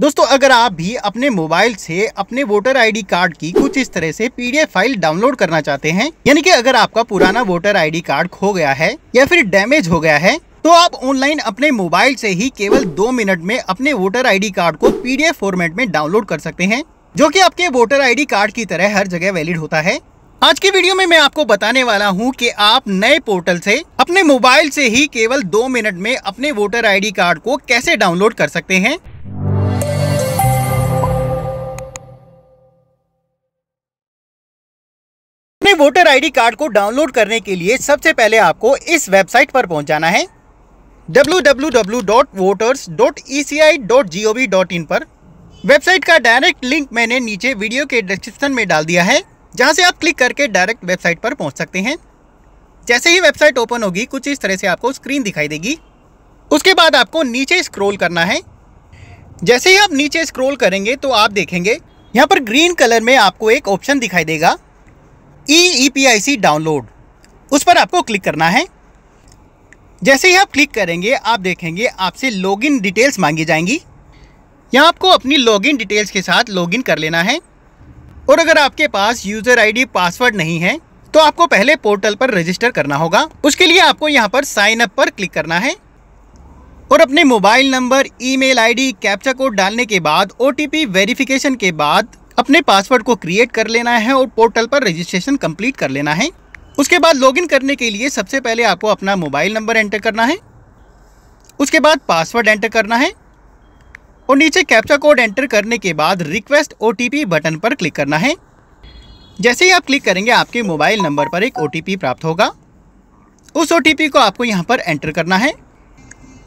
दोस्तों अगर आप भी अपने मोबाइल से अपने वोटर आईडी कार्ड की कुछ इस तरह से पीडीएफ फाइल डाउनलोड करना चाहते हैं यानी कि अगर आपका पुराना वोटर आईडी कार्ड खो गया है या फिर डैमेज हो गया है तो आप ऑनलाइन अपने मोबाइल से ही केवल दो मिनट में अपने वोटर आईडी कार्ड को पीडीएफ फॉर्मेट में डाउनलोड कर सकते हैं जो की आपके वोटर आई कार्ड की तरह हर जगह वैलिड होता है आज की वीडियो में मैं आपको बताने वाला हूं कि आप नए पोर्टल से अपने मोबाइल से ही केवल दो मिनट में अपने वोटर आईडी कार्ड को कैसे डाउनलोड कर सकते हैं वोटर आईडी कार्ड को डाउनलोड करने के लिए सबसे पहले आपको इस वेबसाइट पर जाना है www.voters.eci.gov.in पर वेबसाइट का डायरेक्ट लिंक मैंने नीचे वीडियो के डिस्क्रिप्शन में डाल दिया है जहां से आप क्लिक करके डायरेक्ट वेबसाइट पर पहुंच सकते हैं जैसे ही वेबसाइट ओपन होगी कुछ इस तरह से आपको स्क्रीन दिखाई देगी उसके बाद आपको नीचे स्क्रोल करना है जैसे ही आप नीचे स्क्रोल करेंगे तो आप देखेंगे यहाँ पर ग्रीन कलर में आपको एक ऑप्शन दिखाई देगा E P I C download उस पर आपको क्लिक करना है जैसे ही आप क्लिक करेंगे आप देखेंगे आपसे लॉगिन डिटेल्स मांगी जाएंगी यहाँ आपको अपनी लॉगिन डिटेल्स के साथ लॉगिन कर लेना है और अगर आपके पास यूज़र आईडी पासवर्ड नहीं है तो आपको पहले पोर्टल पर रजिस्टर करना होगा उसके लिए आपको यहाँ पर साइन अप पर क्लिक करना है और अपने mobile number email ID captcha code डालने के बाद ओ वेरिफिकेशन के बाद अपने पासवर्ड को क्रिएट कर लेना है और पोर्टल पर रजिस्ट्रेशन कंप्लीट कर लेना है उसके बाद लॉगिन करने के लिए सबसे पहले आपको अपना मोबाइल नंबर एंटर करना है उसके बाद पासवर्ड एंटर करना है और नीचे कैप्चा कोड एंटर करने के बाद रिक्वेस्ट ओ बटन पर क्लिक करना है जैसे ही आप क्लिक करेंगे आपके मोबाइल नंबर पर एक ओ प्राप्त होगा उस ओ को आपको यहाँ पर एंटर करना है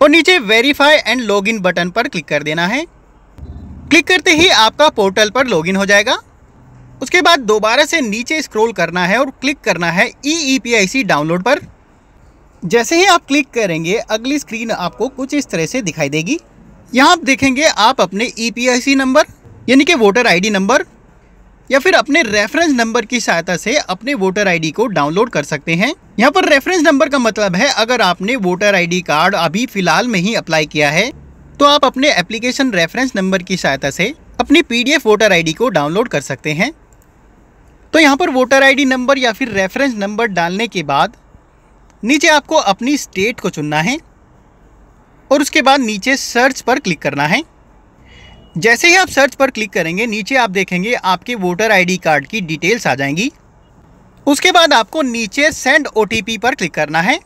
और नीचे वेरीफाई एंड लॉगिन बटन पर क्लिक कर देना है क्लिक करते ही आपका पोर्टल पर लॉगिन हो जाएगा उसके बाद दोबारा से नीचे स्क्रॉल करना है और क्लिक करना है ई E P I C download पर जैसे ही आप क्लिक करेंगे अगली स्क्रीन आपको कुछ इस तरह से दिखाई देगी यहाँ आप देखेंगे आप अपने E P I C number यानी कि वोटर आईडी नंबर या फिर अपने रेफरेंस नंबर की सहायता से अपने वोटर आईडी को डाउनलोड कर सकते हैं यहाँ पर रेफरेंस नंबर का मतलब है अगर आपने वोटर आईडी कार्ड अभी फिलहाल में ही अप्लाई किया है तो आप अपने एप्लीकेशन रेफरेंस नंबर की सहायता से अपनी पीडीएफ वोटर आईडी को डाउनलोड कर सकते हैं तो यहाँ पर वोटर आईडी नंबर या फिर रेफरेंस नंबर डालने के बाद नीचे आपको अपनी स्टेट को चुनना है और उसके बाद नीचे सर्च पर क्लिक करना है जैसे ही आप सर्च पर क्लिक करेंगे नीचे आप देखेंगे आपके वोटर आईडी कार्ड की डिटेल्स आ जाएंगी उसके बाद आपको नीचे सेंड ओटीपी पर क्लिक करना है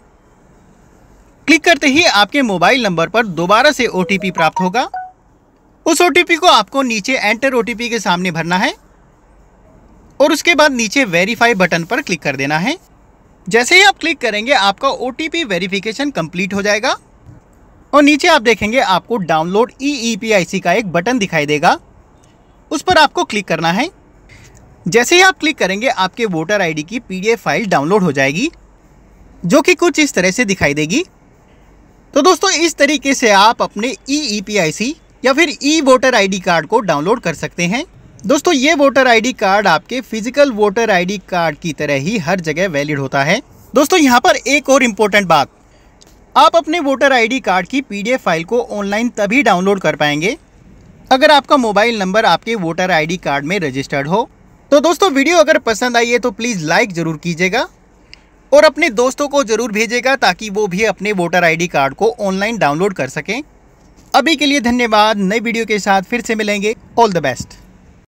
क्लिक करते ही आपके मोबाइल नंबर पर दोबारा से ओ प्राप्त होगा उस ओ को आपको नीचे एंटर ओ के सामने भरना है और उसके बाद नीचे वेरीफाई बटन पर क्लिक कर देना है जैसे ही आप क्लिक करेंगे आपका ओ टी वेरिफिकेशन कंप्लीट हो जाएगा और नीचे आप देखेंगे आपको download E E P I सी का एक बटन दिखाई देगा उस पर आपको क्लिक करना है जैसे ही आप क्लिक करेंगे आपके वोटर आईडी की पीडीएफ फाइल डाउनलोड हो जाएगी जो कि कुछ इस तरह से दिखाई देगी तो दोस्तों इस तरीके से आप अपने ई e ई e या फिर ई वोटर आई कार्ड को डाउनलोड कर सकते हैं दोस्तों ये वोटर आईडी कार्ड आपके फिजिकल वोटर आईडी कार्ड की तरह ही हर जगह वैलिड होता है दोस्तों यहाँ पर एक और इम्पोर्टेंट बात आप अपने वोटर आईडी कार्ड की पीडीएफ फाइल को ऑनलाइन तभी डाउनलोड कर पाएंगे अगर आपका मोबाइल नंबर आपके वोटर आईडी कार्ड में रजिस्टर्ड हो तो दोस्तों वीडियो अगर पसंद आई है तो प्लीज़ लाइक ज़रूर कीजिएगा और अपने दोस्तों को ज़रूर भेजेगा ताकि वो भी अपने वोटर आईडी कार्ड को ऑनलाइन डाउनलोड कर सकें अभी के लिए धन्यवाद नई वीडियो के साथ फिर से मिलेंगे ऑल द बेस्ट